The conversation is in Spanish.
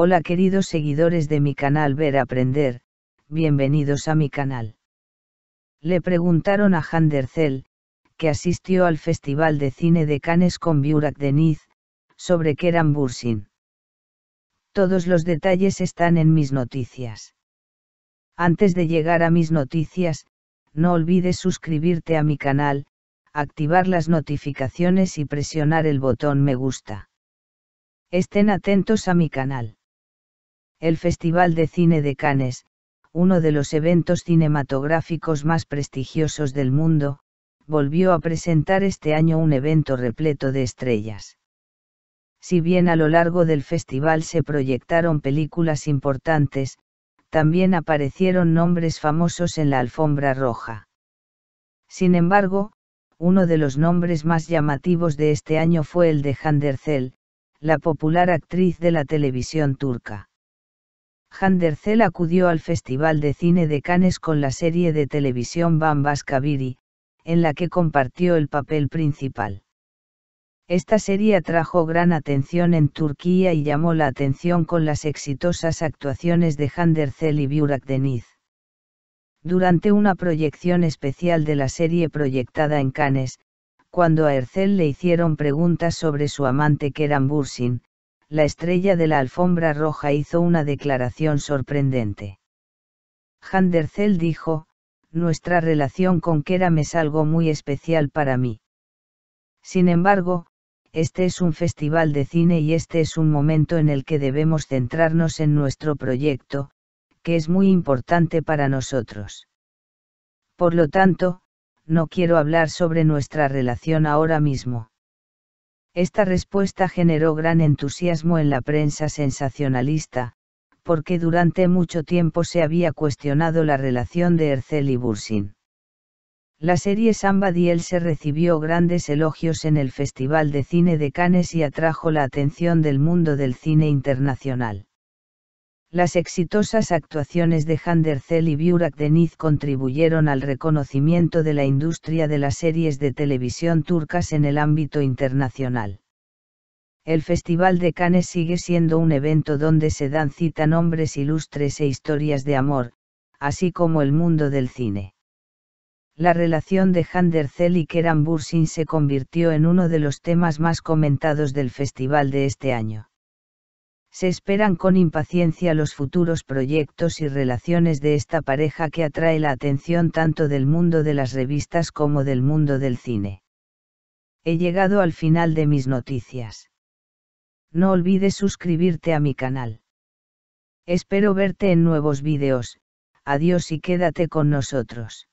Hola queridos seguidores de mi canal Ver Aprender, bienvenidos a mi canal. Le preguntaron a Han que asistió al Festival de Cine de Cannes con Burak Deniz, sobre Keran Bursin. Todos los detalles están en mis noticias. Antes de llegar a mis noticias, no olvides suscribirte a mi canal, activar las notificaciones y presionar el botón me gusta. Estén atentos a mi canal el Festival de Cine de Cannes, uno de los eventos cinematográficos más prestigiosos del mundo, volvió a presentar este año un evento repleto de estrellas. Si bien a lo largo del festival se proyectaron películas importantes, también aparecieron nombres famosos en la alfombra roja. Sin embargo, uno de los nombres más llamativos de este año fue el de Handerzell, la popular actriz de la televisión turca. Handercel acudió al Festival de Cine de Cannes con la serie de televisión Bambas Kaviri, en la que compartió el papel principal. Esta serie atrajo gran atención en Turquía y llamó la atención con las exitosas actuaciones de Handercel y Burak Deniz. Durante una proyección especial de la serie proyectada en Cannes, cuando a Ercel le hicieron preguntas sobre su amante Keran Bursin, la estrella de la alfombra roja hizo una declaración sorprendente. Handerzell dijo, nuestra relación con Keram es algo muy especial para mí. Sin embargo, este es un festival de cine y este es un momento en el que debemos centrarnos en nuestro proyecto, que es muy importante para nosotros. Por lo tanto, no quiero hablar sobre nuestra relación ahora mismo. Esta respuesta generó gran entusiasmo en la prensa sensacionalista, porque durante mucho tiempo se había cuestionado la relación de Ercel y Bursin. La serie Samba se recibió grandes elogios en el Festival de Cine de Cannes y atrajo la atención del mundo del cine internacional. Las exitosas actuaciones de Handercel y Burak Deniz contribuyeron al reconocimiento de la industria de las series de televisión turcas en el ámbito internacional. El Festival de Cannes sigue siendo un evento donde se dan cita nombres ilustres e historias de amor, así como el mundo del cine. La relación de Handercel y Keran Bursin se convirtió en uno de los temas más comentados del festival de este año se esperan con impaciencia los futuros proyectos y relaciones de esta pareja que atrae la atención tanto del mundo de las revistas como del mundo del cine. He llegado al final de mis noticias. No olvides suscribirte a mi canal. Espero verte en nuevos vídeos, adiós y quédate con nosotros.